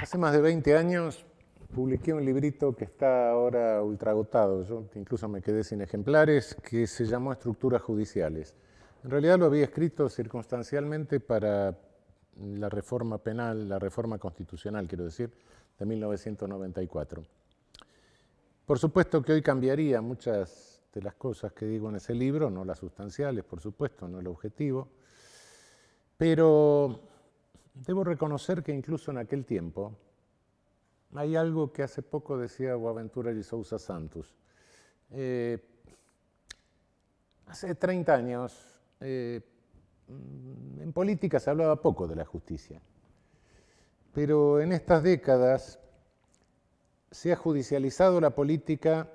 Hace más de 20 años publiqué un librito que está ahora ultragotado, yo incluso me quedé sin ejemplares, que se llamó Estructuras Judiciales. En realidad lo había escrito circunstancialmente para la reforma penal, la reforma constitucional, quiero decir, de 1994. Por supuesto que hoy cambiaría muchas de las cosas que digo en ese libro, no las sustanciales, por supuesto, no el objetivo, pero debo reconocer que incluso en aquel tiempo hay algo que hace poco decía Boaventura y Sousa Santos. Eh, hace 30 años eh, en política se hablaba poco de la justicia, pero en estas décadas se ha judicializado la política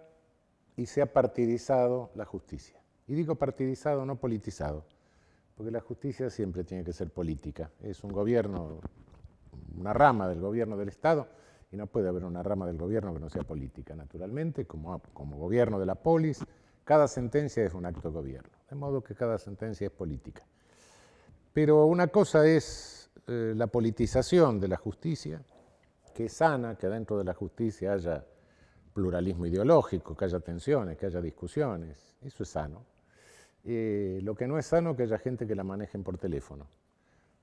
y se ha partidizado la justicia. Y digo partidizado, no politizado, porque la justicia siempre tiene que ser política. Es un gobierno, una rama del gobierno del Estado, y no puede haber una rama del gobierno que no sea política, naturalmente, como, gobierno de la polis, cada sentencia es un acto de gobierno, de modo que cada sentencia es política. Pero una cosa es eh, la politización de la justicia que es sana que dentro de la justicia haya pluralismo ideológico, que haya tensiones, que haya discusiones. Eso es sano. Eh, lo que no es sano es que haya gente que la manejen por teléfono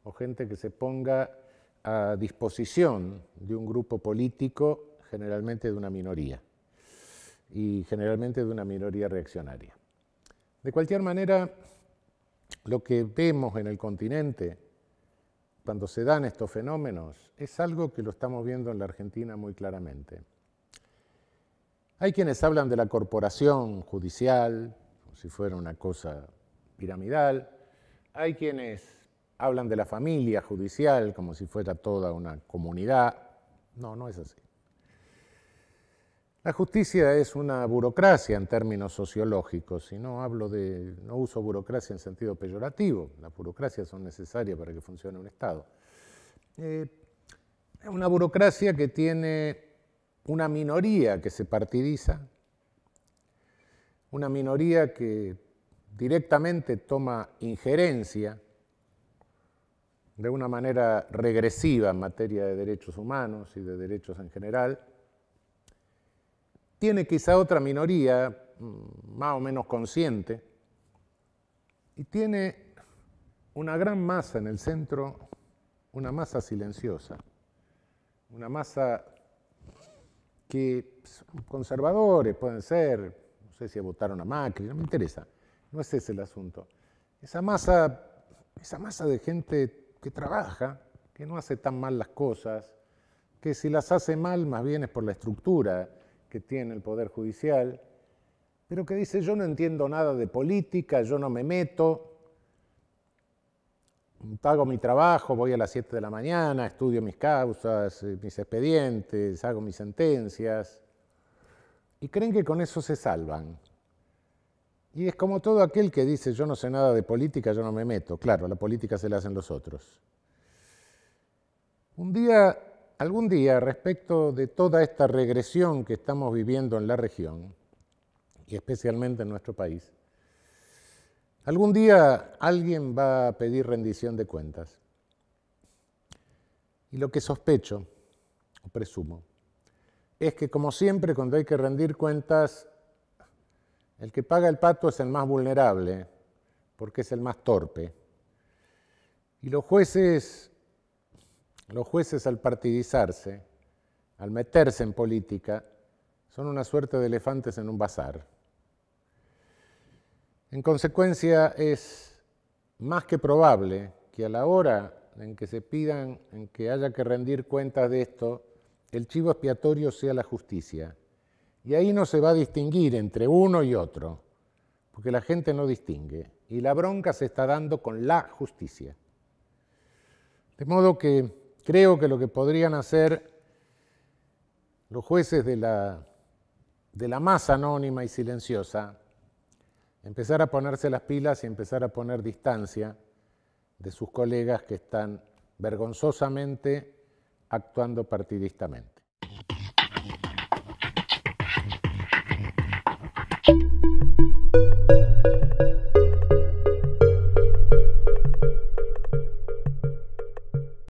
o gente que se ponga a disposición de un grupo político, generalmente de una minoría y generalmente de una minoría reaccionaria. De cualquier manera, lo que vemos en el continente cuando se dan estos fenómenos es algo que lo estamos viendo en la Argentina muy claramente. Hay quienes hablan de la corporación judicial, como si fuera una cosa piramidal. Hay quienes hablan de la familia judicial, como si fuera toda una comunidad. No, no es así. La justicia es una burocracia en términos sociológicos, y no hablo de, no uso burocracia en sentido peyorativo, las burocracias son necesarias para que funcione un Estado. Eh, es una burocracia que tiene una minoría que se partidiza, una minoría que directamente toma injerencia de una manera regresiva en materia de derechos humanos y de derechos en general, tiene quizá otra minoría mm, más o menos consciente y tiene una gran masa en el centro, una masa silenciosa, una masa que conservadores pueden ser, no sé si votaron a Macri, no me interesa, no es ese el asunto. Esa masa, esa masa de gente que trabaja, que no hace tan mal las cosas, que si las hace mal más bien es por la estructura, que tiene el Poder Judicial, pero que dice yo no entiendo nada de política, yo no me meto, pago mi trabajo, voy a las 7 de la mañana, estudio mis causas, eh, mis expedientes, hago mis sentencias, y creen que con eso se salvan. Y es como todo aquel que dice yo no sé nada de política, yo no me meto. Claro, la política se la hacen los otros. Un día algún día respecto de toda esta regresión que estamos viviendo en la región, y especialmente en nuestro país, algún día alguien va a pedir rendición de cuentas. Y lo que sospecho, o presumo, es que como siempre cuando hay que rendir cuentas, el que paga el pato es el más vulnerable, porque es el más torpe. Y los jueces los jueces al partidizarse, al meterse en política, son una suerte de elefantes en un bazar. En consecuencia, es más que probable que a la hora en que se pidan, en que haya que rendir cuentas de esto, el chivo expiatorio sea la justicia. Y ahí no se va a distinguir entre uno y otro, porque la gente no distingue. Y la bronca se está dando con la justicia. De modo que Creo que lo que podrían hacer los jueces de la, de la masa anónima y silenciosa, empezar a ponerse las pilas y empezar a poner distancia de sus colegas que están vergonzosamente actuando partidistamente.